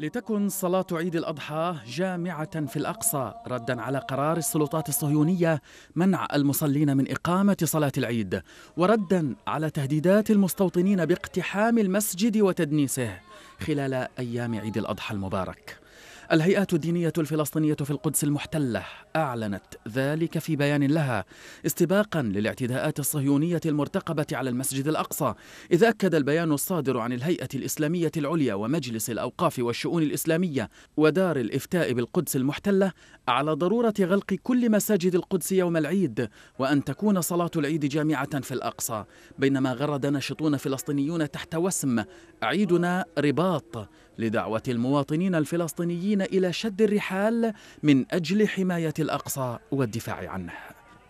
لتكن صلاة عيد الأضحى جامعة في الأقصى ردا على قرار السلطات الصهيونية منع المصلين من إقامة صلاة العيد وردا على تهديدات المستوطنين باقتحام المسجد وتدنيسه خلال أيام عيد الأضحى المبارك الهيئات الدينية الفلسطينية في القدس المحتلة أعلنت ذلك في بيان لها استباقا للاعتداءات الصهيونية المرتقبة على المسجد الأقصى إذ أكد البيان الصادر عن الهيئة الإسلامية العليا ومجلس الأوقاف والشؤون الإسلامية ودار الإفتاء بالقدس المحتلة على ضرورة غلق كل مساجد القدس يوم العيد وأن تكون صلاة العيد جامعة في الأقصى بينما غرد ناشطون فلسطينيون تحت وسم عيدنا رباط لدعوة المواطنين الفلسطينيين إلى شد الرحال من أجل حماية الأقصى والدفاع عنه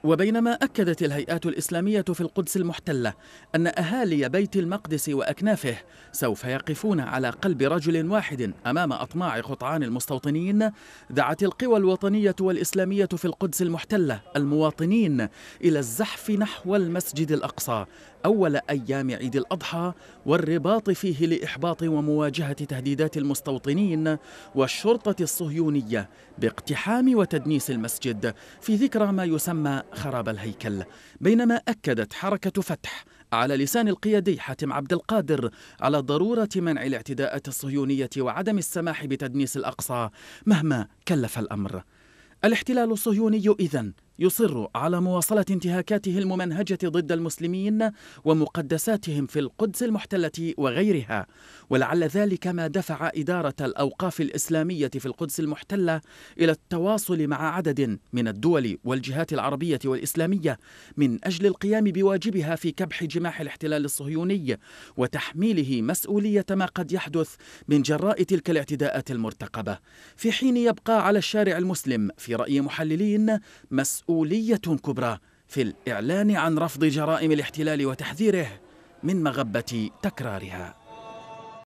وبينما أكدت الهيئات الإسلامية في القدس المحتلة أن أهالي بيت المقدس وأكنافه سوف يقفون على قلب رجل واحد أمام أطماع قطعان المستوطنين دعت القوى الوطنية والإسلامية في القدس المحتلة المواطنين إلى الزحف نحو المسجد الأقصى أول أيام عيد الأضحى والرباط فيه لإحباط ومواجهة تهديدات المستوطنين والشرطة الصهيونية باقتحام وتدنيس المسجد في ذكرى ما يسمى خراب الهيكل بينما أكدت حركة فتح على لسان القيادي حاتم عبد القادر على ضرورة منع الاعتداءات الصهيونية وعدم السماح بتدنيس الأقصى مهما كلف الأمر الاحتلال الصهيوني إذن يصر على مواصلة انتهاكاته الممنهجة ضد المسلمين ومقدساتهم في القدس المحتلة وغيرها، ولعل ذلك ما دفع إدارة الأوقاف الإسلامية في القدس المحتلة إلى التواصل مع عدد من الدول والجهات العربية والإسلامية من أجل القيام بواجبها في كبح جماح الاحتلال الصهيوني وتحميله مسؤولية ما قد يحدث من جراء تلك الاعتداءات المرتقبة، في حين يبقى على الشارع المسلم في رأي محللين مسؤولية مسؤولية كبرى في الإعلان عن رفض جرائم الاحتلال وتحذيره من مغبة تكرارها